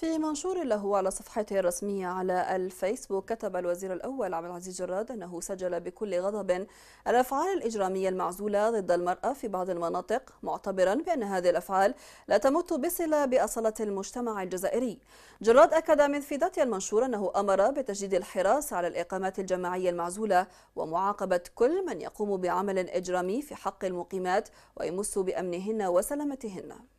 في منشور له على صفحته الرسمية على الفيسبوك كتب الوزير الأول عبد العزيز جراد أنه سجل بكل غضب الأفعال الإجرامية المعزولة ضد المرأة في بعض المناطق معتبرا بأن هذه الأفعال لا تمت بصلة بأصالة المجتمع الجزائري جراد أكد من في ذات المنشور أنه أمر بتجديد الحراس على الإقامات الجماعية المعزولة ومعاقبة كل من يقوم بعمل إجرامي في حق المقيمات ويمس بأمنهن وسلامتهن